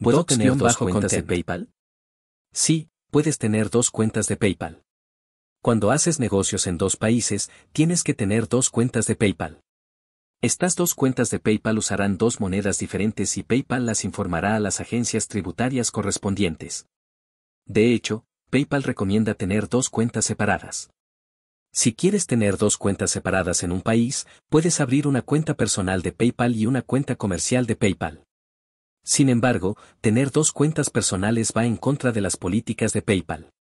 ¿Puedo tener dos cuentas de PayPal? Sí, puedes tener dos cuentas de PayPal. Cuando haces negocios en dos países, tienes que tener dos cuentas de PayPal. Estas dos cuentas de PayPal usarán dos monedas diferentes y PayPal las informará a las agencias tributarias correspondientes. De hecho, PayPal recomienda tener dos cuentas separadas. Si quieres tener dos cuentas separadas en un país, puedes abrir una cuenta personal de PayPal y una cuenta comercial de PayPal. Sin embargo, tener dos cuentas personales va en contra de las políticas de PayPal.